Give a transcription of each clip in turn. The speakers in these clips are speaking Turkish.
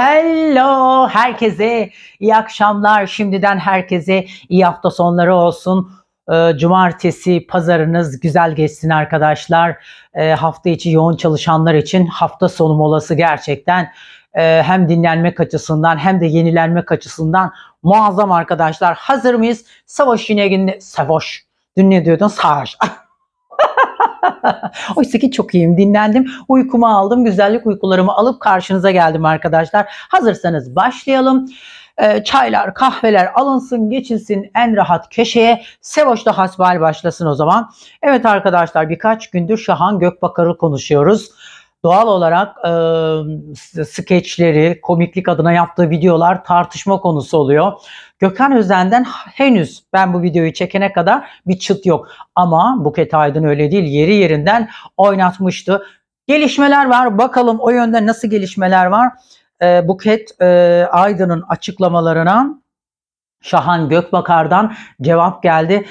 Hello herkese iyi akşamlar şimdiden herkese iyi hafta sonları olsun. Ee, cumartesi pazarınız güzel geçsin arkadaşlar. Ee, hafta içi yoğun çalışanlar için hafta sonu molası gerçekten e, hem dinlenmek açısından hem de yenilenmek açısından muazzam arkadaşlar. Hazır mıyız? Savaş yine savaş. Dün ne diyordun? Savaş. Oysa ki çok iyiyim dinlendim. Uykumu aldım. Güzellik uykularımı alıp karşınıza geldim arkadaşlar. Hazırsanız başlayalım ee, çaylar, kahveler alınsın, geçilsin en rahat köşeye. Sevoş'ta hasbihal başlasın o zaman. Evet arkadaşlar birkaç gündür Şahan Gökbakar'ı konuşuyoruz. Doğal olarak e, skeçleri, komiklik adına yaptığı videolar tartışma konusu oluyor. Gökhan Özden'den henüz ben bu videoyu çekene kadar bir çıt yok. Ama Buket Aydın öyle değil. Yeri yerinden oynatmıştı. Gelişmeler var. Bakalım o yönde nasıl gelişmeler var. Ee, Buket e, Aydın'ın açıklamalarına Şahan Gökbakar'dan cevap geldi.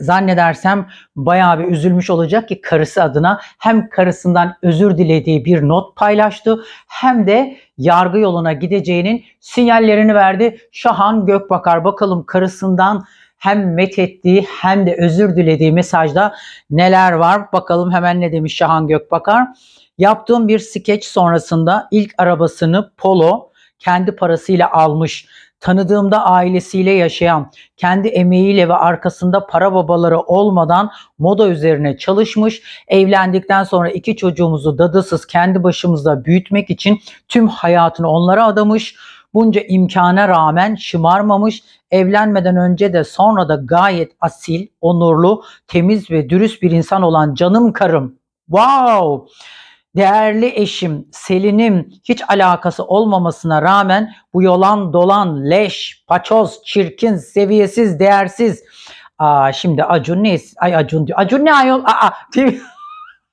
Zannedersem bayağı bir üzülmüş olacak ki karısı adına hem karısından özür dilediği bir not paylaştı hem de yargı yoluna gideceğinin sinyallerini verdi. Şahan Gökbakar bakalım karısından hem met ettiği hem de özür dilediği mesajda neler var? Bakalım hemen ne demiş Şahan Gökbakar. Yaptığım bir skeç sonrasında ilk arabasını Polo kendi parasıyla almış tanıdığımda ailesiyle yaşayan, kendi emeğiyle ve arkasında para babaları olmadan moda üzerine çalışmış, evlendikten sonra iki çocuğumuzu dadısız kendi başımızda büyütmek için tüm hayatını onlara adamış, bunca imkana rağmen şımarmamış, evlenmeden önce de sonra da gayet asil, onurlu, temiz ve dürüst bir insan olan canım karım. Wow! değerli eşim Selin'im hiç alakası olmamasına rağmen bu yolan dolan, leş, paçoz, çirkin, seviyesiz, değersiz. Aa şimdi Acun ne? Ay Acun diyor. Acun ne ayol? Aa değil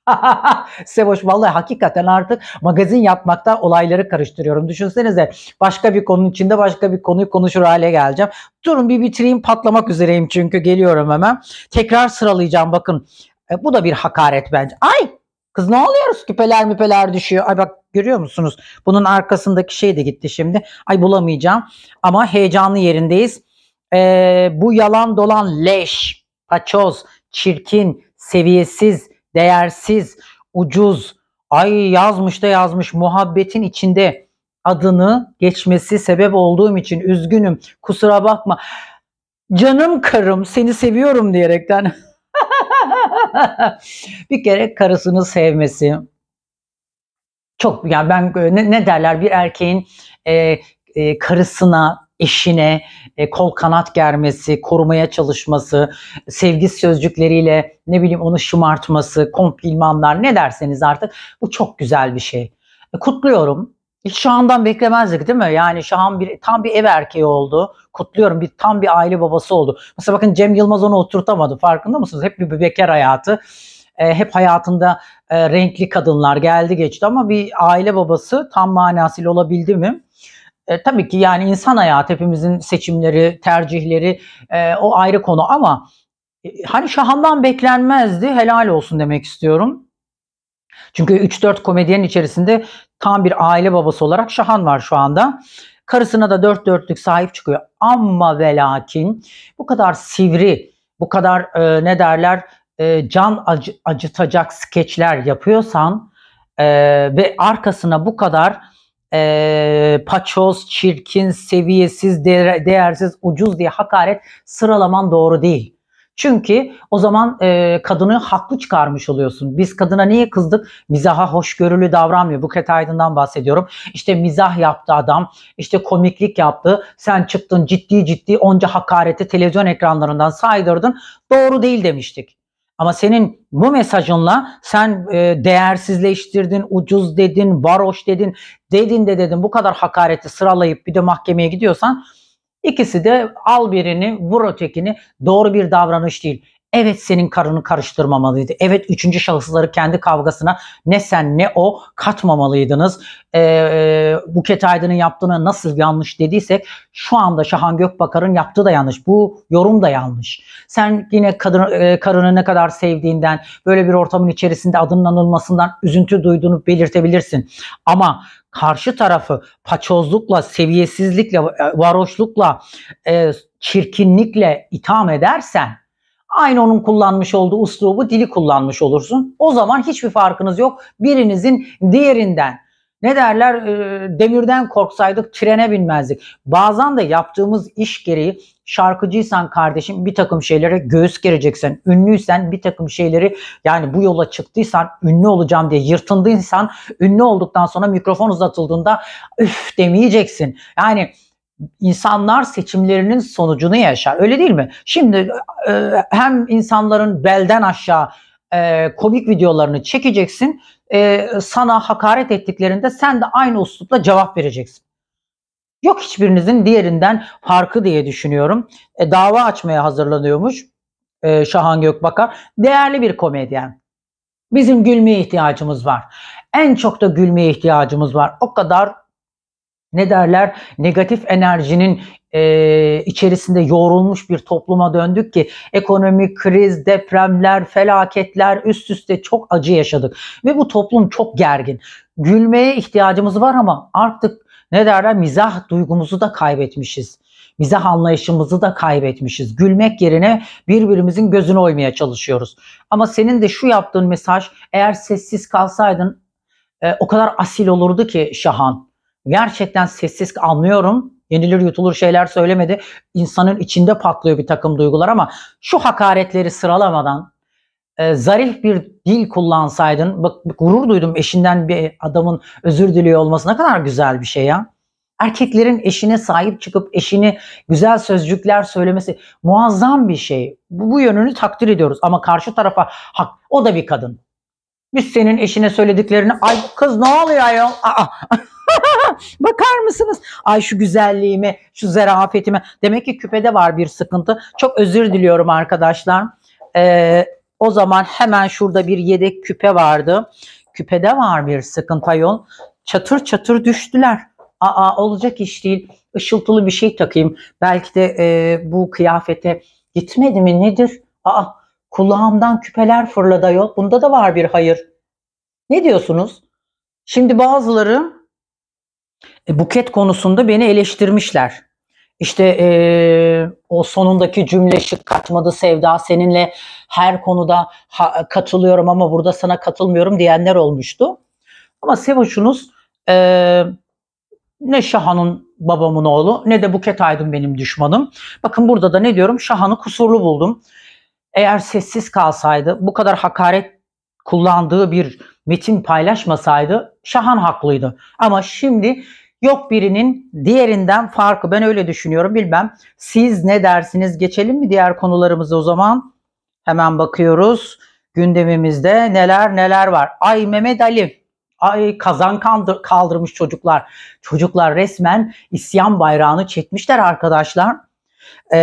Seboş vallahi hakikaten artık magazin yapmakta olayları karıştırıyorum. Düşünsenize başka bir konunun içinde başka bir konuyu konuşur hale geleceğim. Durun bir bitireyim patlamak üzereyim çünkü geliyorum hemen. Tekrar sıralayacağım bakın. E, bu da bir hakaret bence. Ay Kız ne oluyoruz küpeler müpeler düşüyor. Ay bak görüyor musunuz? Bunun arkasındaki şey de gitti şimdi. Ay bulamayacağım ama heyecanlı yerindeyiz. Ee, bu yalan dolan leş, paçoz, çirkin, seviyesiz, değersiz, ucuz. Ay yazmış da yazmış muhabbetin içinde adını geçmesi sebep olduğum için üzgünüm. Kusura bakma. Canım karım seni seviyorum diyerekten bir kere karısını sevmesi. Çok yani ben ne, ne derler bir erkeğin e, e, karısına, eşine e, kol kanat germesi, korumaya çalışması, sevgi sözcükleriyle ne bileyim onu şımartması, komplimanlar ne derseniz artık bu çok güzel bir şey. E, kutluyorum. Hiç Şahan'dan beklemezdik değil mi? Yani Şahan bir, tam bir ev erkeği oldu. Kutluyorum. Bir, tam bir aile babası oldu. Mesela bakın Cem Yılmaz onu oturtamadı. Farkında mısınız? Hep bir bekar hayatı. E, hep hayatında e, renkli kadınlar geldi geçti ama bir aile babası tam manasıyla olabildi mi? E, tabii ki yani insan hayatı hepimizin seçimleri, tercihleri e, o ayrı konu ama e, hani Şahan'dan beklenmezdi. Helal olsun demek istiyorum. Çünkü 3-4 komedyenin içerisinde tam bir aile babası olarak Şahan var şu anda. Karısına da dört dörtlük sahip çıkıyor. Ama ve lakin bu kadar sivri, bu kadar e, ne derler e, can acı, acıtacak skeçler yapıyorsan e, ve arkasına bu kadar e, paçoz, çirkin, seviyesiz, değersiz, ucuz diye hakaret sıralaman doğru değil. Çünkü o zaman e, kadını haklı çıkarmış oluyorsun. Biz kadına niye kızdık? Mizaha hoşgörülü davranmıyor. Buket Aydın'dan bahsediyorum. İşte mizah yaptı adam. İşte komiklik yaptı. Sen çıktın ciddi ciddi onca hakareti televizyon ekranlarından saydırdın. Doğru değil demiştik. Ama senin bu mesajınla sen e, değersizleştirdin, ucuz dedin, varoş dedin, dedin de dedin bu kadar hakareti sıralayıp bir de mahkemeye gidiyorsan İkisi de al birini vur ötekini doğru bir davranış değil. Evet senin karını karıştırmamalıydı. Evet üçüncü şahısları kendi kavgasına ne sen ne o katmamalıydınız. Ee, Buket Aydın'ın yaptığına nasıl yanlış dediysek şu anda Şahan Gökbakar'ın yaptığı da yanlış. Bu yorum da yanlış. Sen yine kadın, e, karını ne kadar sevdiğinden böyle bir ortamın içerisinde adının anılmasından üzüntü duyduğunu belirtebilirsin. Ama karşı tarafı paçozlukla, seviyesizlikle, e, varoşlukla, e, çirkinlikle itham edersen aynı onun kullanmış olduğu uslubu dili kullanmış olursun. O zaman hiçbir farkınız yok. Birinizin diğerinden ne derler e, demirden korksaydık trene binmezdik. Bazen de yaptığımız iş gereği şarkıcıysan kardeşim bir takım şeylere göğüs gereceksen, ünlüysen bir takım şeyleri yani bu yola çıktıysan, ünlü olacağım diye yırtındıysan, ünlü olduktan sonra mikrofon uzatıldığında üf demeyeceksin. Yani insanlar seçimlerinin sonucunu yaşar. Öyle değil mi? Şimdi e, hem insanların belden aşağı e, komik videolarını çekeceksin. E, sana hakaret ettiklerinde sen de aynı uslupla cevap vereceksin. Yok hiçbirinizin diğerinden farkı diye düşünüyorum. E, dava açmaya hazırlanıyormuş e, Şahan Gökbakar. Değerli bir komedyen. Bizim gülmeye ihtiyacımız var. En çok da gülmeye ihtiyacımız var. O kadar ne derler negatif enerjinin e, içerisinde yoğrulmuş bir topluma döndük ki ekonomik kriz, depremler, felaketler üst üste çok acı yaşadık ve bu toplum çok gergin. Gülmeye ihtiyacımız var ama artık ne derler mizah duygumuzu da kaybetmişiz. Mizah anlayışımızı da kaybetmişiz. Gülmek yerine birbirimizin gözünü oymaya çalışıyoruz. Ama senin de şu yaptığın mesaj eğer sessiz kalsaydın e, o kadar asil olurdu ki Şahan. Gerçekten sessiz anlıyorum. Yenilir yutulur şeyler söylemedi. İnsanın içinde patlıyor bir takım duygular ama şu hakaretleri sıralamadan ee, zarif bir dil kullansaydın. Bak gurur duydum eşinden bir adamın özür diliyor olması ne kadar güzel bir şey ya. Erkeklerin eşine sahip çıkıp eşini güzel sözcükler söylemesi muazzam bir şey. Bu, bu yönünü takdir ediyoruz ama karşı tarafa hak o da bir kadın. Biz senin eşine söylediklerini ay kız ne oluyor ayol? Aa, Bakar mısınız? Ay şu güzelliğime, şu zarafetime. Demek ki küpede var bir sıkıntı. Çok özür diliyorum arkadaşlar. Ee, o zaman hemen şurada bir yedek küpe vardı. Küpede var bir sıkıntı yol. Çatır çatır düştüler. Aa olacak iş değil. Işıltılı bir şey takayım. Belki de e, bu kıyafete gitmedi mi nedir? Aa kulağımdan küpeler fırladı yol. Bunda da var bir hayır. Ne diyorsunuz? Şimdi bazıları e, buket konusunda beni eleştirmişler. İşte e, o sonundaki cümle şık katmadı Sevda seninle her konuda ha, katılıyorum ama burada sana katılmıyorum diyenler olmuştu. Ama Sevoş'unuz e, ne Şahan'ın babamın oğlu ne de Buket Aydın benim düşmanım. Bakın burada da ne diyorum Şahan'ı kusurlu buldum. Eğer sessiz kalsaydı bu kadar hakaret kullandığı bir metin paylaşmasaydı Şahan haklıydı. Ama şimdi Yok birinin diğerinden farkı. Ben öyle düşünüyorum. Bilmem. Siz ne dersiniz? Geçelim mi diğer konularımıza o zaman? Hemen bakıyoruz. Gündemimizde neler neler var. Ay Mehmet Ali. Ay kazan kaldırmış çocuklar. Çocuklar resmen isyan bayrağını çekmişler arkadaşlar. Ee,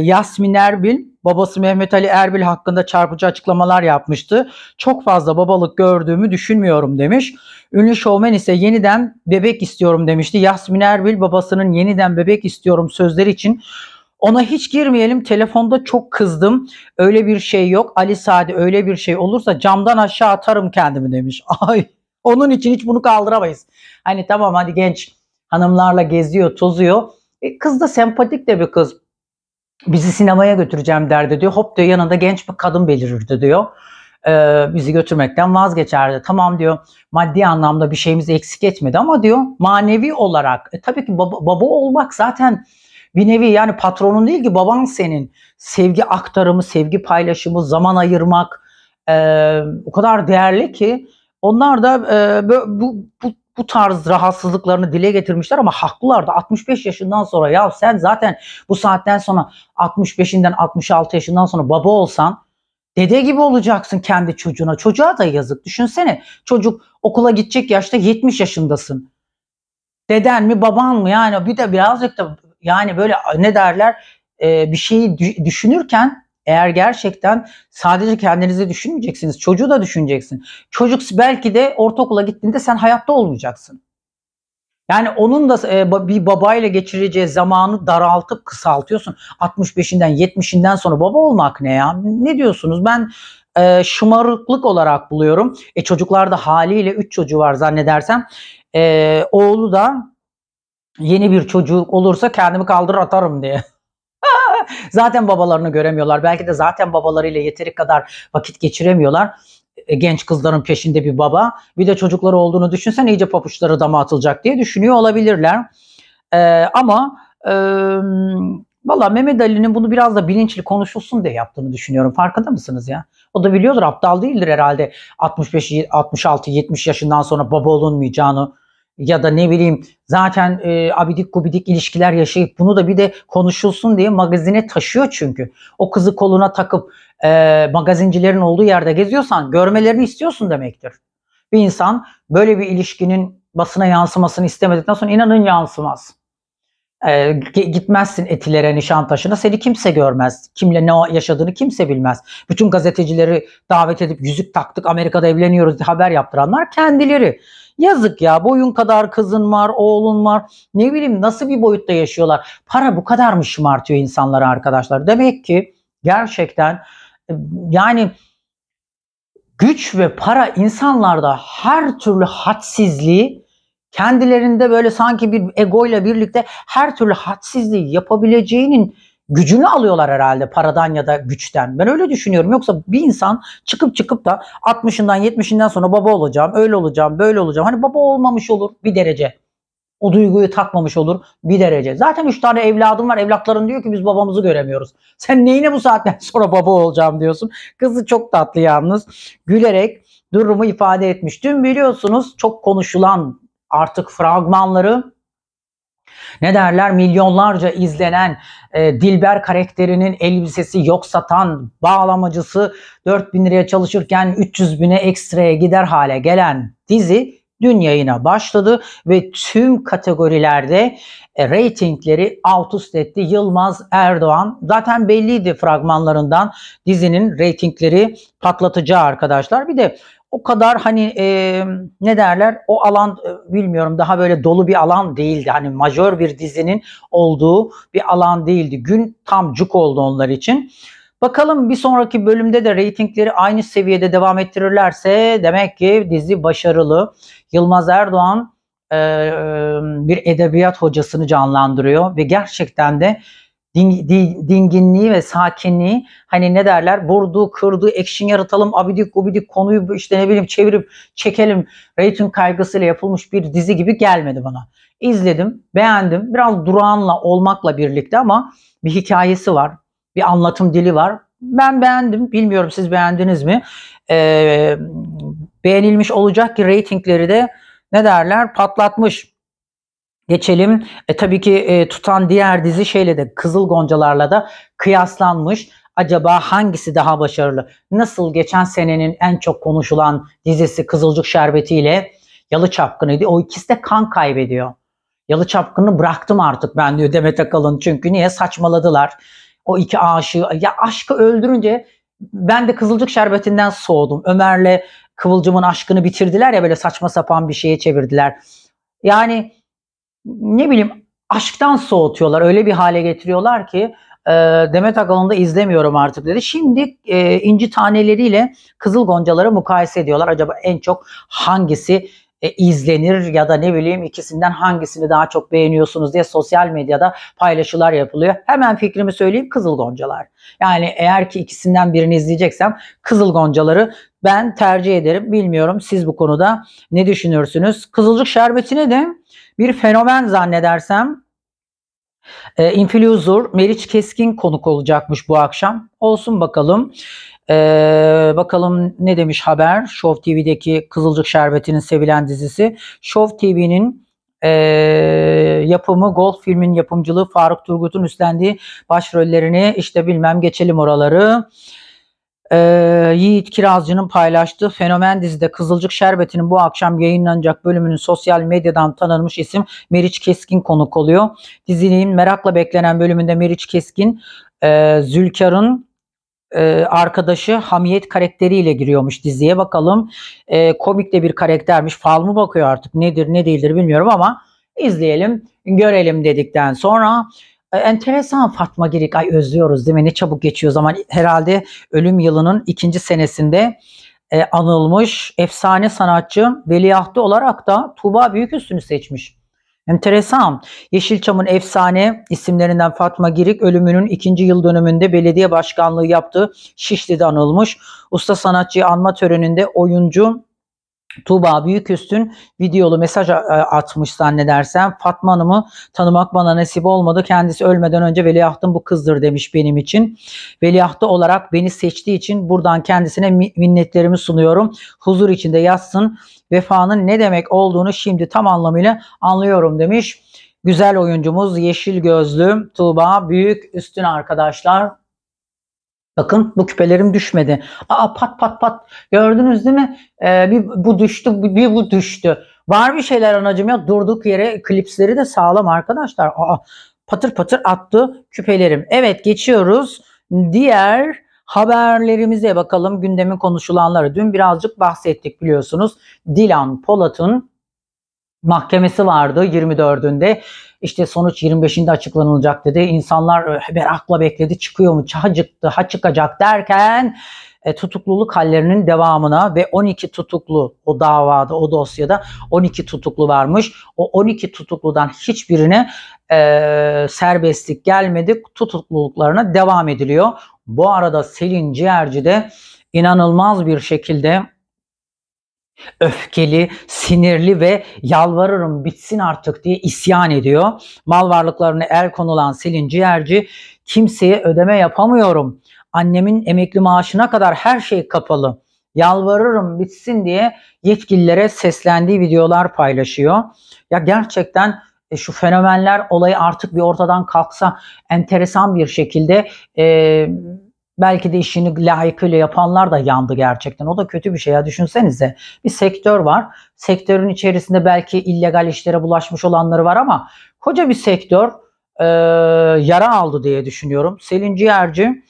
Yasmin Erbil babası Mehmet Ali Erbil hakkında çarpıcı açıklamalar yapmıştı. Çok fazla babalık gördüğümü düşünmüyorum demiş. Ünlü şovmen ise yeniden bebek istiyorum demişti. Yasmin Erbil babasının yeniden bebek istiyorum sözleri için ona hiç girmeyelim. Telefonda çok kızdım. Öyle bir şey yok. Ali Sadi öyle bir şey olursa camdan aşağı atarım kendimi demiş. Ay onun için hiç bunu kaldıramayız. Hani tamam hadi genç hanımlarla geziyor, tozuyor. E, kız da sempatik de bir kız bizi sinemaya götüreceğim derdi diyor. Hop diyor yanında genç bir kadın belirirdi diyor. Ee, bizi götürmekten vazgeçerdi. Tamam diyor maddi anlamda bir şeyimizi eksik etmedi ama diyor manevi olarak e, tabii ki baba, baba olmak zaten bir nevi yani patronun değil ki baban senin. Sevgi aktarımı, sevgi paylaşımı, zaman ayırmak e, o kadar değerli ki onlar da e, bu, bu, bu bu tarz rahatsızlıklarını dile getirmişler ama haklılar da 65 yaşından sonra ya sen zaten bu saatten sonra 65'inden 66 yaşından sonra baba olsan dede gibi olacaksın kendi çocuğuna. Çocuğa da yazık. Düşünsene çocuk okula gidecek yaşta 70 yaşındasın. Deden mi baban mı yani bir de birazcık da yani böyle ne derler bir şeyi düşünürken eğer gerçekten sadece kendinizi düşünmeyeceksiniz. Çocuğu da düşüneceksin. Çocuk belki de ortaokula gittiğinde sen hayatta olmayacaksın. Yani onun da e, bir babayla geçireceği zamanı daraltıp kısaltıyorsun. 65'inden 70'inden sonra baba olmak ne ya? Ne diyorsunuz? Ben e, şımarıklık olarak buluyorum. E çocuklarda haliyle 3 çocuğu var zannedersem. E, oğlu da yeni bir çocuk olursa kendimi kaldırır atarım diye zaten babalarını göremiyorlar. Belki de zaten babalarıyla yeteri kadar vakit geçiremiyorlar e, genç kızların peşinde bir baba bir de çocukları olduğunu düşünsen iyice papuçları dama atılacak diye düşünüyor olabilirler. Ee, ama e, valla Mehmet Ali'nin bunu biraz da bilinçli konuşulsun diye yaptığını düşünüyorum. Farkında mısınız ya? O da biliyordur aptal değildir herhalde 65, 66, 70 yaşından sonra baba olunmayacağını ya da ne bileyim zaten e, abidik gubidik ilişkiler yaşayıp bunu da bir de konuşulsun diye magazine taşıyor çünkü. O kızı koluna takıp e, magazincilerin olduğu yerde geziyorsan görmelerini istiyorsun demektir. Bir insan böyle bir ilişkinin basına yansımasını istemedikten sonra inanın yansımaz. E, gitmezsin etilere, nişan taşına seni kimse görmez. Kimle ne yaşadığını kimse bilmez. Bütün gazetecileri davet edip yüzük taktık Amerika'da evleniyoruz diye haber yaptıranlar kendileri. Yazık ya boyun kadar kızın var, oğlun var. Ne bileyim nasıl bir boyutta yaşıyorlar. Para bu kadar mı şımartıyor insanları arkadaşlar? Demek ki gerçekten e, yani güç ve para insanlarda her türlü hadsizliği kendilerinde böyle sanki bir egoyla birlikte her türlü hadsizliği yapabileceğinin gücünü alıyorlar herhalde paradan ya da güçten. Ben öyle düşünüyorum. Yoksa bir insan çıkıp çıkıp da 60'ından 70'inden sonra baba olacağım, öyle olacağım, böyle olacağım. Hani baba olmamış olur bir derece. O duyguyu tatmamış olur bir derece. Zaten 3 tane evladım var. Evlatların diyor ki biz babamızı göremiyoruz. Sen neyine bu saatten sonra baba olacağım diyorsun. Kızı çok tatlı yalnız. Gülerek durumu ifade etmiş. Dün biliyorsunuz çok konuşulan artık fragmanları ne derler milyonlarca izlenen e, Dilber karakterinin elbisesi yok satan bağlamacısı 4000 liraya çalışırken 300 bine ekstraya gider hale gelen dizi dün yayına başladı ve tüm kategorilerde e, reytingleri alt üst etti Yılmaz Erdoğan. Zaten belliydi fragmanlarından dizinin reytingleri patlatacağı arkadaşlar. Bir de o kadar hani e, ne derler o alan bilmiyorum daha böyle dolu bir alan değildi. Hani majör bir dizinin olduğu bir alan değildi. Gün tam cuk oldu onlar için. Bakalım bir sonraki bölümde de reytingleri aynı seviyede devam ettirirlerse demek ki dizi başarılı. Yılmaz Erdoğan e, bir edebiyat hocasını canlandırıyor ve gerçekten de din, din, dinginliği ve sakinliği hani ne derler vurdu kırdı action yaratalım abidik gubidik konuyu işte ne bileyim çevirip çekelim rating kaygısıyla yapılmış bir dizi gibi gelmedi bana. İzledim beğendim biraz durağanla olmakla birlikte ama bir hikayesi var bir anlatım dili var. Ben beğendim bilmiyorum siz beğendiniz mi? Ee, beğenilmiş olacak ki reytingleri de ne derler patlatmış. Geçelim. E, tabii ki e, tutan diğer dizi şeyle de Kızıl Goncalarla da kıyaslanmış. Acaba hangisi daha başarılı? Nasıl geçen senenin en çok konuşulan dizisi Kızılcık Şerbeti ile Yalı Çapkını'ydı. O ikisi de kan kaybediyor. Yalı Çapkın'ı bıraktım artık ben diyor Demet Akalın. Çünkü niye saçmaladılar? O iki aşığı ya aşkı öldürünce ben de Kızılcık Şerbeti'nden soğudum. Ömer'le Kıvılcım'ın aşkını bitirdiler ya böyle saçma sapan bir şeye çevirdiler. Yani ne bileyim aşktan soğutuyorlar. Öyle bir hale getiriyorlar ki e, Demet Akalın'da izlemiyorum artık dedi. Şimdi e, inci taneleriyle kızıl goncaları mukayese ediyorlar. Acaba en çok hangisi e, izlenir ya da ne bileyim ikisinden hangisini daha çok beğeniyorsunuz diye sosyal medyada paylaşılar yapılıyor. Hemen fikrimi söyleyeyim Kızıl Goncalar. Yani eğer ki ikisinden birini izleyeceksem Kızıl Goncaları ben tercih ederim. Bilmiyorum siz bu konuda ne düşünürsünüz? Kızılcık Şerbeti'ne de bir fenomen zannedersem e, influencer Meriç Keskin konuk olacakmış bu akşam. Olsun bakalım. E, bakalım ne demiş haber? Show TV'deki Kızılcık Şerbeti'nin sevilen dizisi. Show TV'nin e, yapımı, Golf filmin yapımcılığı Faruk Turgut'un üstlendiği başrollerini işte bilmem geçelim oraları e, Yiğit Kirazcı'nın paylaştığı fenomen dizide Kızılcık Şerbeti'nin bu akşam yayınlanacak bölümünün sosyal medyadan tanınmış isim Meriç Keskin konuk oluyor. Dizinin merakla beklenen bölümünde Meriç Keskin e, Zülkar'ın e, arkadaşı Hamiyet karakteriyle giriyormuş diziye bakalım. E, komik de bir karaktermiş. Fal mı bakıyor artık nedir ne değildir bilmiyorum ama izleyelim görelim dedikten sonra enteresan Fatma Girik ay özlüyoruz değil mi? Ne çabuk geçiyor zaman. Herhalde ölüm yılının ikinci senesinde e, anılmış efsane sanatçı veliahtı olarak da Tuğba Büyüküstün'ü seçmiş. Enteresan. Yeşilçam'ın efsane isimlerinden Fatma Girik ölümünün ikinci yıl dönümünde belediye başkanlığı yaptığı Şişli'de anılmış. Usta sanatçıyı anma töreninde oyuncu Tuğba Büyüküstün videolu mesaj e, atmış zannedersem. Fatma Hanım'ı tanımak bana nasip olmadı. Kendisi ölmeden önce veliahtım bu kızdır demiş benim için. Veliahtı olarak beni seçtiği için buradan kendisine minnetlerimi sunuyorum. Huzur içinde yatsın. Vefanın ne demek olduğunu şimdi tam anlamıyla anlıyorum demiş. Güzel oyuncumuz yeşil gözlü Tuğba Büyüküstün arkadaşlar. Bakın bu küpelerim düşmedi. Aa pat pat pat gördünüz değil mi? Ee, bir bu düştü bir, bir bu düştü. Var bir şeyler anacığım ya durduk yere klipsleri de sağlam arkadaşlar. Aa patır patır attı küpelerim. Evet geçiyoruz diğer haberlerimize bakalım gündemin konuşulanları. Dün birazcık bahsettik biliyorsunuz. Dilan Polat'ın mahkemesi vardı 24'ünde. İşte sonuç 25'inde açıklanılacak dedi. İnsanlar merakla e, bekledi. Çıkıyor mu? Ha çıktı, ha çıkacak derken e, tutukluluk hallerinin devamına ve 12 tutuklu o davada, o dosyada 12 tutuklu varmış. O 12 tutukludan hiçbirine e, serbestlik gelmedi. Tutukluluklarına devam ediliyor. Bu arada Selin Ciğerci de inanılmaz bir şekilde öfkeli, sinirli ve yalvarırım bitsin artık diye isyan ediyor. Mal varlıklarını el konulan Selin Ciğerci kimseye ödeme yapamıyorum. Annemin emekli maaşına kadar her şey kapalı. Yalvarırım bitsin diye yetkililere seslendiği videolar paylaşıyor. Ya gerçekten e, şu fenomenler olayı artık bir ortadan kalksa enteresan bir şekilde e, Belki de işini layıkıyla yapanlar da yandı gerçekten. O da kötü bir şey ya düşünsenize. Bir sektör var. Sektörün içerisinde belki illegal işlere bulaşmış olanları var ama koca bir sektör e, yara aldı diye düşünüyorum. Selin Ciğerci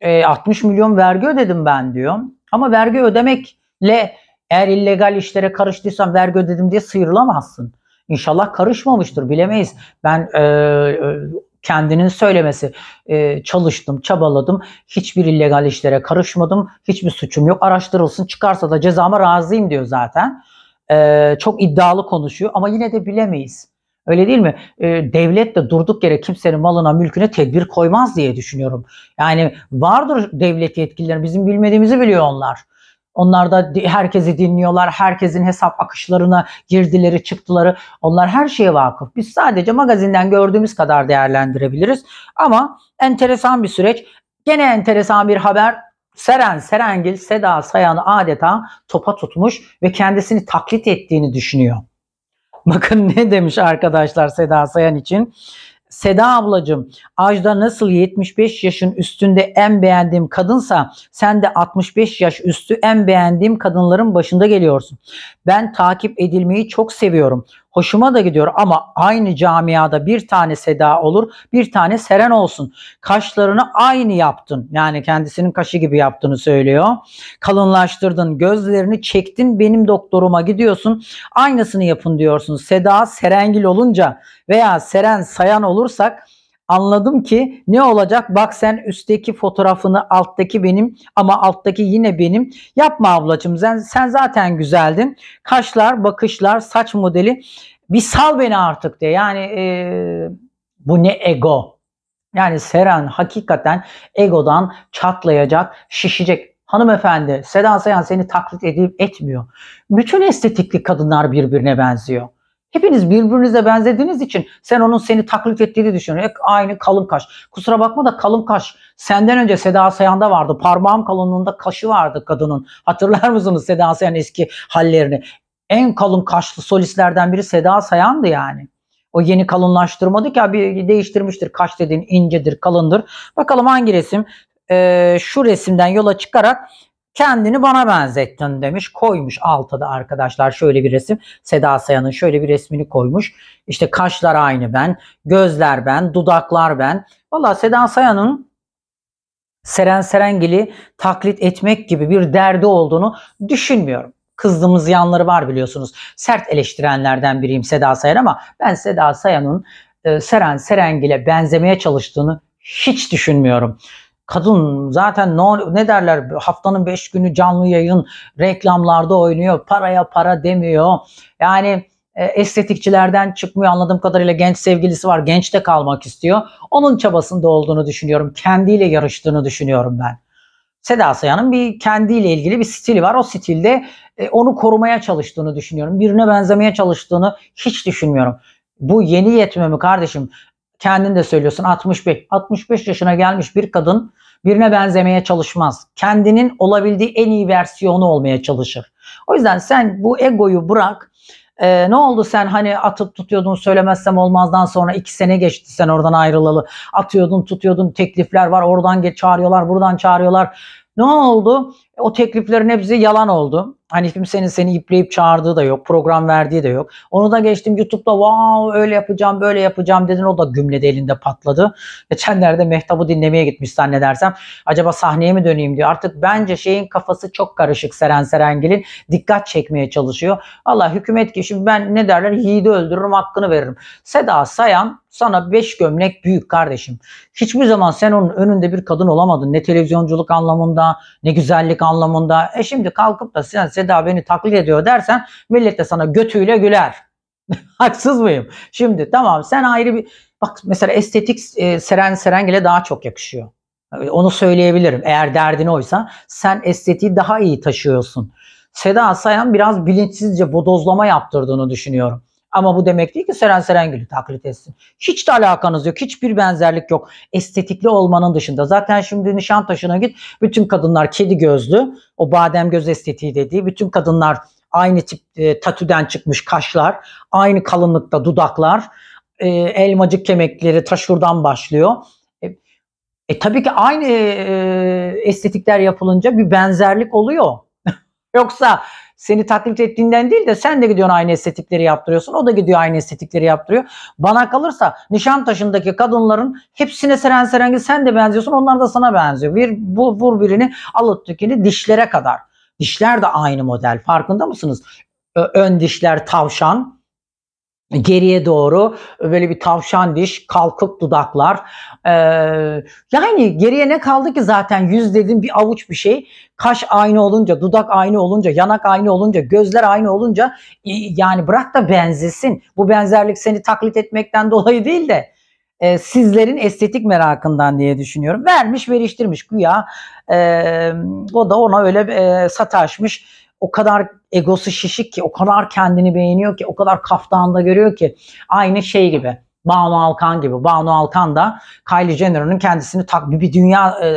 e, 60 milyon vergi ödedim ben diyor. Ama vergi ödemekle eğer illegal işlere karıştıysan vergi ödedim diye sıyrılamazsın. İnşallah karışmamıştır bilemeyiz. Ben e, kendinin söylemesi. E, çalıştım, çabaladım, hiçbir illegal işlere karışmadım, hiçbir suçum yok, araştırılsın, çıkarsa da cezama razıyım diyor zaten. E, çok iddialı konuşuyor ama yine de bilemeyiz. Öyle değil mi? E, devlet de durduk yere kimsenin malına mülküne tedbir koymaz diye düşünüyorum. Yani vardır devlet yetkilileri bizim bilmediğimizi biliyor onlar. Onlar da herkesi dinliyorlar. Herkesin hesap akışlarına girdileri, çıktıları. Onlar her şeye vakıf. Biz sadece magazinden gördüğümüz kadar değerlendirebiliriz. Ama enteresan bir süreç. Gene enteresan bir haber. Seren Serengil Seda Sayan'ı adeta topa tutmuş ve kendisini taklit ettiğini düşünüyor. Bakın ne demiş arkadaşlar Seda Sayan için. Seda ablacım Ajda nasıl 75 yaşın üstünde en beğendiğim kadınsa sen de 65 yaş üstü en beğendiğim kadınların başında geliyorsun. Ben takip edilmeyi çok seviyorum. Hoşuma da gidiyor ama aynı camiada bir tane Seda olur, bir tane Seren olsun. Kaşlarını aynı yaptın. Yani kendisinin kaşı gibi yaptığını söylüyor. Kalınlaştırdın, gözlerini çektin, benim doktoruma gidiyorsun. Aynısını yapın diyorsun. Seda Serengil olunca veya Seren Sayan olursak Anladım ki ne olacak? Bak sen üstteki fotoğrafını alttaki benim ama alttaki yine benim. Yapma ablacığım sen, sen zaten güzeldin. Kaşlar, bakışlar, saç modeli bir sal beni artık diye. Yani e, bu ne ego? Yani Seren hakikaten egodan çatlayacak, şişecek. Hanımefendi Seda Sayan seni taklit edip etmiyor. Bütün estetikli kadınlar birbirine benziyor. Hepiniz birbirinize benzediğiniz için sen onun seni taklit ettiğini düşünüyor. Aynı kalın kaş. Kusura bakma da kalın kaş senden önce Seda Sayan'da vardı. Parmağım kalınlığında kaşı vardı kadının. Hatırlar mısınız Seda Sayan eski hallerini? En kalın kaşlı solistlerden biri Seda Sayan'dı yani. O yeni kalınlaştırmadı ki bir değiştirmiştir. Kaş dediğin incedir, kalındır. Bakalım hangi resim? Ee, şu resimden yola çıkarak kendini bana benzettin demiş. Koymuş altta da arkadaşlar şöyle bir resim. Seda Sayan'ın şöyle bir resmini koymuş. İşte kaşlar aynı ben, gözler ben, dudaklar ben. Valla Seda Sayan'ın Seren Serengil'i taklit etmek gibi bir derdi olduğunu düşünmüyorum. Kızdığımız yanları var biliyorsunuz. Sert eleştirenlerden biriyim Seda Sayan ama ben Seda Sayan'ın e, Seren Serengil'e benzemeye çalıştığını hiç düşünmüyorum. Kadın zaten ne, ne derler haftanın 5 günü canlı yayın reklamlarda oynuyor. Paraya para demiyor. Yani e, estetikçilerden çıkmıyor anladığım kadarıyla genç sevgilisi var. Gençte kalmak istiyor. Onun çabasında olduğunu düşünüyorum. Kendiyle yarıştığını düşünüyorum ben. Seda Sayan'ın bir kendiyle ilgili bir stili var. O stilde e, onu korumaya çalıştığını düşünüyorum. Birine benzemeye çalıştığını hiç düşünmüyorum. Bu yeni yetme mi kardeşim? Kendin de söylüyorsun 65. 65 yaşına gelmiş bir kadın birine benzemeye çalışmaz. Kendinin olabildiği en iyi versiyonu olmaya çalışır. O yüzden sen bu egoyu bırak. Ee, ne oldu sen hani atıp tutuyordun söylemezsem olmazdan sonra iki sene geçti sen oradan ayrılalı. Atıyordun tutuyordun teklifler var oradan geç çağırıyorlar buradan çağırıyorlar. Ne oldu? O tekliflerin hepsi yalan oldu. Hani kimsenin seni ipleyip çağırdığı da yok. Program verdiği de yok. Onu da geçtim YouTube'da wow öyle yapacağım böyle yapacağım dedin. O da gümledi elinde patladı. Geçenlerde Mehtap'ı dinlemeye gitmiş zannedersem. Acaba sahneye mi döneyim diyor. Artık bence şeyin kafası çok karışık Seren Serengil'in. Dikkat çekmeye çalışıyor. Allah hükümet ki şimdi ben ne derler yiğidi öldürürüm hakkını veririm. Seda Sayan sana beş gömlek büyük kardeşim. Hiçbir zaman sen onun önünde bir kadın olamadın. Ne televizyonculuk anlamında ne güzellik anlamında. E şimdi kalkıp da sen Seda beni taklit ediyor dersen millet de sana götüyle güler. Haksız mıyım? Şimdi tamam sen ayrı bir... Bak mesela estetik e, Seren Serengil'e daha çok yakışıyor. Onu söyleyebilirim. Eğer derdin oysa sen estetiği daha iyi taşıyorsun. Seda Sayan biraz bilinçsizce bodozlama yaptırdığını düşünüyorum. Ama bu demek değil ki Seren Serengil'i taklit etsin. Hiç de alakanız yok. Hiçbir benzerlik yok. Estetikli olmanın dışında. Zaten şimdi Nişantaşı'na git. Bütün kadınlar kedi gözlü. O badem göz estetiği dediği. Bütün kadınlar aynı tip e, tatüden çıkmış kaşlar. Aynı kalınlıkta dudaklar. E, elmacık kemikleri taşurdan başlıyor. E, e tabii ki aynı e, e estetikler yapılınca bir benzerlik oluyor. Yoksa seni taklit ettiğinden değil de sen de gidiyorsun aynı estetikleri yaptırıyorsun. O da gidiyor aynı estetikleri yaptırıyor. Bana kalırsa Nişantaşı'ndaki kadınların hepsine seren serengi sen de benziyorsun. Onlar da sana benziyor. Bir bu, vur birini al ötekini dişlere kadar. Dişler de aynı model. Farkında mısınız? Ö ön dişler tavşan, geriye doğru e, böyle bir tavşan diş, kalkık dudaklar. Ee, yani geriye ne kaldı ki zaten yüz dedim bir avuç bir şey. Kaş aynı olunca, dudak aynı olunca, yanak aynı olunca, gözler aynı olunca yani bırak da benzesin. Bu benzerlik seni taklit etmekten dolayı değil de e, sizlerin estetik merakından diye düşünüyorum. Vermiş veriştirmiş güya e, o da ona öyle e, sataşmış o kadar egosu şişik ki, o kadar kendini beğeniyor ki, o kadar kaftağında görüyor ki. Aynı şey gibi. Banu Alkan gibi. Banu Alkan da Kylie Jenner'ın kendisini taklit bir dünya e,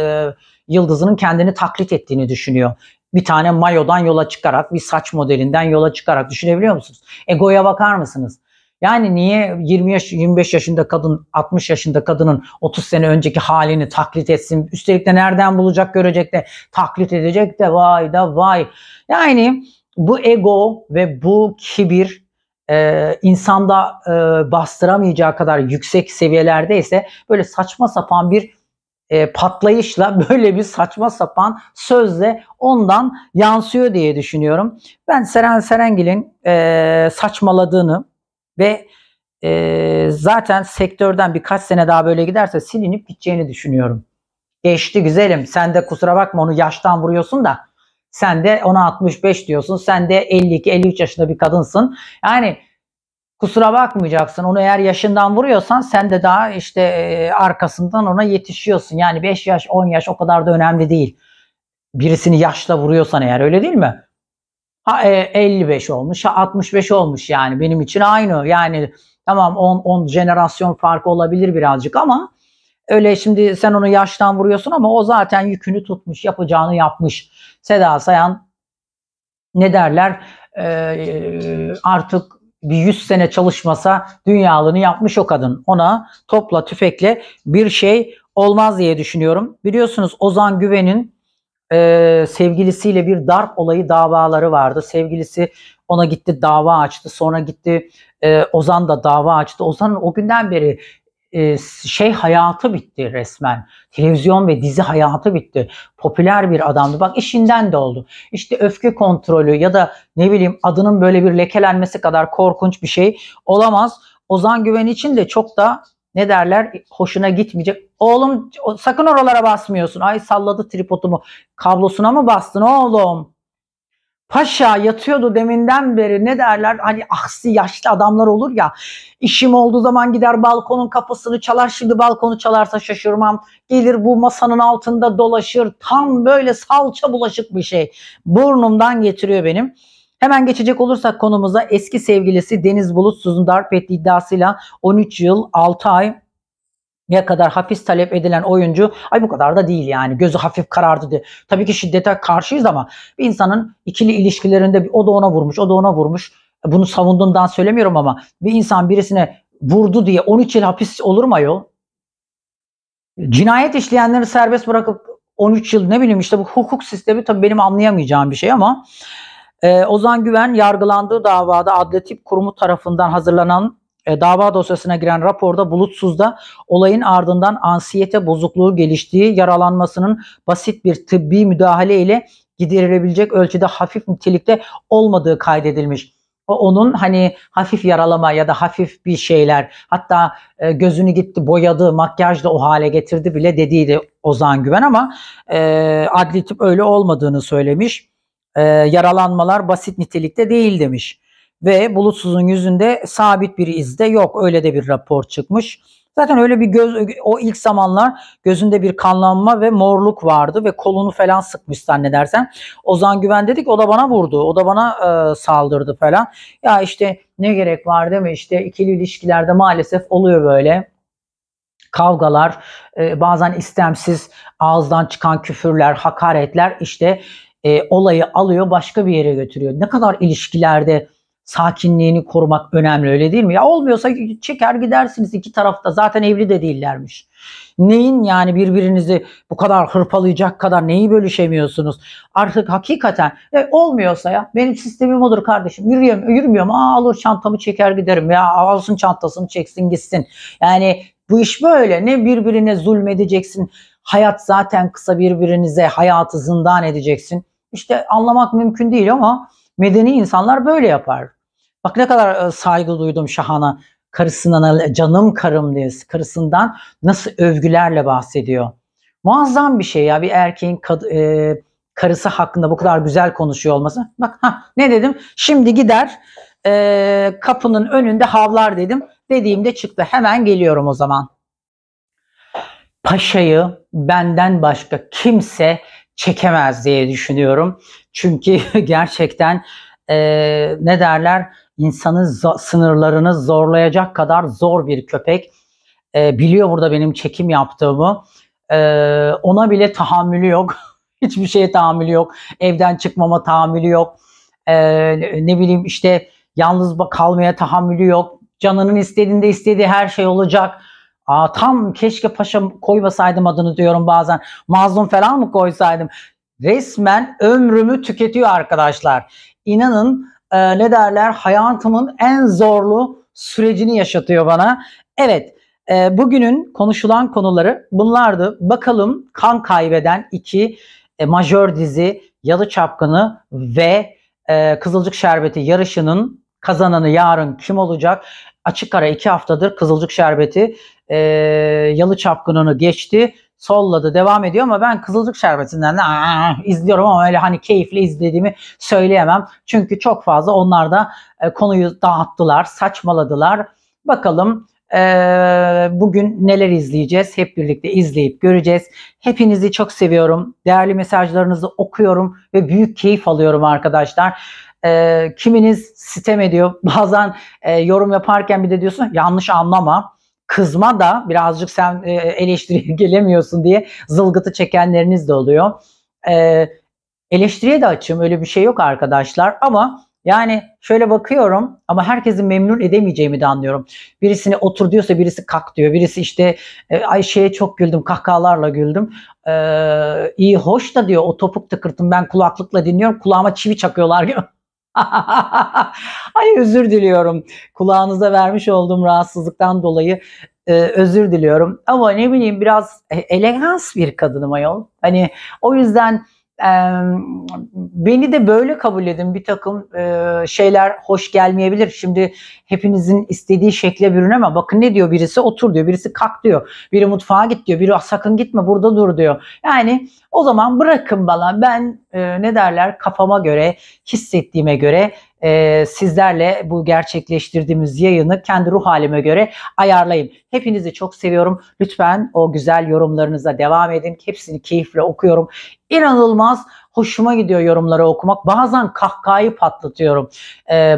yıldızının kendini taklit ettiğini düşünüyor. Bir tane mayodan yola çıkarak, bir saç modelinden yola çıkarak düşünebiliyor musunuz? Egoya bakar mısınız? Yani niye 20 yaş 25 yaşında kadın 60 yaşında kadının 30 sene önceki halini taklit etsin? Üstelik de nereden bulacak görecek de taklit edecek de vay da vay. Yani bu ego ve bu kibir e, insanda e, bastıramayacağı kadar yüksek seviyelerde ise böyle saçma sapan bir e, patlayışla böyle bir saçma sapan sözle ondan yansıyor diye düşünüyorum. Ben Seren Serengil'in e, saçmaladığını ve e, zaten sektörden birkaç sene daha böyle giderse silinip gideceğini düşünüyorum. Geçti güzelim. Sen de kusura bakma onu yaştan vuruyorsun da sen de ona 65 diyorsun. Sen de 52-53 yaşında bir kadınsın. Yani kusura bakmayacaksın. Onu eğer yaşından vuruyorsan sen de daha işte e, arkasından ona yetişiyorsun. Yani 5 yaş 10 yaş o kadar da önemli değil. Birisini yaşla vuruyorsan eğer öyle değil mi? Ha, e, 55 olmuş, ha, 65 olmuş yani benim için aynı. Yani tamam 10 10 jenerasyon farkı olabilir birazcık ama öyle şimdi sen onu yaştan vuruyorsun ama o zaten yükünü tutmuş, yapacağını yapmış. Seda Sayan ne derler? Ee, artık bir 100 sene çalışmasa dünyalığını yapmış o kadın. Ona topla tüfekle bir şey olmaz diye düşünüyorum. Biliyorsunuz Ozan Güven'in e, sevgilisiyle bir darp olayı davaları vardı. Sevgilisi ona gitti dava açtı. Sonra gitti e, Ozan da dava açtı. Ozan'ın o günden beri e, şey hayatı bitti resmen. Televizyon ve dizi hayatı bitti. Popüler bir adamdı. Bak işinden de oldu. İşte öfke kontrolü ya da ne bileyim adının böyle bir lekelenmesi kadar korkunç bir şey olamaz. Ozan Güven için de çok da ne derler hoşuna gitmeyecek. Oğlum sakın oralara basmıyorsun. Ay salladı tripodumu. Kablosuna mı bastın oğlum? Paşa yatıyordu deminden beri ne derler hani aksi yaşlı adamlar olur ya işim olduğu zaman gider balkonun kapısını çalar şimdi balkonu çalarsa şaşırmam gelir bu masanın altında dolaşır tam böyle salça bulaşık bir şey burnumdan getiriyor benim. Hemen geçecek olursak konumuza eski sevgilisi Deniz Bulutsuz'un darp ettiği iddiasıyla 13 yıl 6 ay ne kadar hapis talep edilen oyuncu ay bu kadar da değil yani gözü hafif karardı diye. Tabii ki şiddete karşıyız ama bir insanın ikili ilişkilerinde o da ona vurmuş o da ona vurmuş. Bunu savunduğundan söylemiyorum ama bir insan birisine vurdu diye 13 yıl hapis olur mu ayol? Cinayet işleyenleri serbest bırakıp 13 yıl ne bileyim işte bu hukuk sistemi tabii benim anlayamayacağım bir şey ama e, Ozan Güven yargılandığı davada Adli Tıp Kurumu tarafından hazırlanan e, dava dosyasına giren raporda Bulutsuz'da olayın ardından ansiyete bozukluğu geliştiği, yaralanmasının basit bir tıbbi müdahale ile giderilebilecek ölçüde hafif nitelikte olmadığı kaydedilmiş. O onun hani hafif yaralama ya da hafif bir şeyler hatta e, gözünü gitti boyadı makyajla o hale getirdi bile dediydi Ozan Güven ama e, adli tıp öyle olmadığını söylemiş e, yaralanmalar basit nitelikte değil demiş. Ve bulutsuzun yüzünde sabit bir iz de yok. Öyle de bir rapor çıkmış. Zaten öyle bir göz o ilk zamanlar gözünde bir kanlanma ve morluk vardı ve kolunu falan sıkmış zannedersen. Ozan Güven dedik o da bana vurdu. O da bana e, saldırdı falan. Ya işte ne gerek var değil mi? İşte ikili ilişkilerde maalesef oluyor böyle kavgalar, e, bazen istemsiz ağızdan çıkan küfürler, hakaretler işte e, olayı alıyor başka bir yere götürüyor. Ne kadar ilişkilerde sakinliğini korumak önemli öyle değil mi? Ya olmuyorsa çeker gidersiniz iki tarafta zaten evli de değillermiş. Neyin yani birbirinizi bu kadar hırpalayacak kadar neyi bölüşemiyorsunuz? Artık hakikaten e, olmuyorsa ya benim sistemim olur kardeşim yürüyemiyorum yürümüyorum aa alır çantamı çeker giderim ya alsın çantasını çeksin gitsin. Yani bu iş böyle ne birbirine zulmedeceksin hayat zaten kısa birbirinize hayatı zindan edeceksin işte anlamak mümkün değil ama medeni insanlar böyle yapar. Bak ne kadar e, saygı duydum Şahan'a karısından canım karım diye karısından nasıl övgülerle bahsediyor. Muazzam bir şey ya bir erkeğin kad, e, karısı hakkında bu kadar güzel konuşuyor olması. Bak ha ne dedim şimdi gider e, kapının önünde havlar dedim. Dediğimde çıktı hemen geliyorum o zaman. Paşa'yı benden başka kimse çekemez diye düşünüyorum. Çünkü gerçekten e, ne derler insanı sınırlarını zorlayacak kadar zor bir köpek. E, biliyor burada benim çekim yaptığımı. E, ona bile tahammülü yok. Hiçbir şeye tahammülü yok. Evden çıkmama tahammülü yok. E, ne bileyim işte yalnız kalmaya tahammülü yok. Canının istediğinde istediği her şey olacak. Aa, tam keşke paşa koymasaydım adını diyorum bazen. Mazlum falan mı koysaydım? Resmen ömrümü tüketiyor arkadaşlar. İnanın e, ne derler hayatımın en zorlu sürecini yaşatıyor bana. Evet e, bugünün konuşulan konuları bunlardı. Bakalım kan kaybeden iki e, majör dizi Yalı Çapkını ve e, Kızılcık Şerbeti yarışının kazananı yarın kim olacak? Açık ara iki haftadır Kızılcık Şerbeti e, Yalı Çapkını'nı geçti. Solladı devam ediyor ama ben Kızılcık Şerbeti'nden de aa, izliyorum ama öyle hani keyifli izlediğimi söyleyemem. Çünkü çok fazla onlar da e, konuyu dağıttılar, saçmaladılar. Bakalım e, bugün neler izleyeceğiz? Hep birlikte izleyip göreceğiz. Hepinizi çok seviyorum. Değerli mesajlarınızı okuyorum ve büyük keyif alıyorum arkadaşlar. E, kiminiz sitem ediyor. Bazen e, yorum yaparken bir de diyorsun yanlış anlama kızma da birazcık sen e, eleştiriye gelemiyorsun diye zılgıtı çekenleriniz de oluyor. E, eleştiriye de açım öyle bir şey yok arkadaşlar ama yani şöyle bakıyorum ama herkesi memnun edemeyeceğimi de anlıyorum. Birisini otur diyorsa birisi kalk diyor. Birisi işte e, ay şeye çok güldüm kahkahalarla güldüm. E, iyi hoş da diyor o topuk tıkırtım ben kulaklıkla dinliyorum kulağıma çivi çakıyorlar diyor. Ay özür diliyorum. Kulağınıza vermiş olduğum rahatsızlıktan dolayı e, özür diliyorum. Ama ne bileyim biraz e, elegans bir kadınım ayol. Hani o yüzden beni de böyle kabul edin. Bir takım e, şeyler hoş gelmeyebilir. Şimdi hepinizin istediği şekle bürün ama bakın ne diyor birisi otur diyor, birisi kalk diyor, biri mutfağa git diyor, biri sakın gitme burada dur diyor. Yani o zaman bırakın bana ben e, ne derler kafama göre, hissettiğime göre e, sizlerle bu gerçekleştirdiğimiz yayını kendi ruh halime göre ayarlayayım. Hepinizi çok seviyorum. Lütfen o güzel yorumlarınıza devam edin. Hepsini keyifle okuyorum. İnanılmaz hoşuma gidiyor yorumları okumak. Bazen kahkahayı patlatıyorum. E,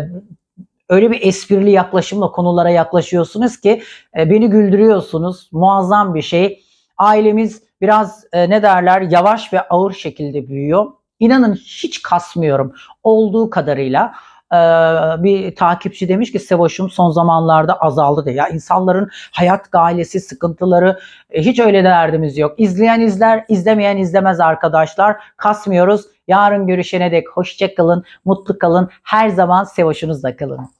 öyle bir esprili yaklaşımla konulara yaklaşıyorsunuz ki e, beni güldürüyorsunuz. Muazzam bir şey. Ailemiz biraz e, ne derler yavaş ve ağır şekilde büyüyor İnanın hiç kasmıyorum. Olduğu kadarıyla e, bir takipçi demiş ki Sevoş'um son zamanlarda azaldı diye. Ya insanların hayat galesi, sıkıntıları e, hiç öyle derdimiz yok. İzleyen izler, izlemeyen izlemez arkadaşlar. Kasmıyoruz. Yarın görüşene dek hoşça kalın, mutlu kalın. Her zaman Sevoş'unuzla kalın.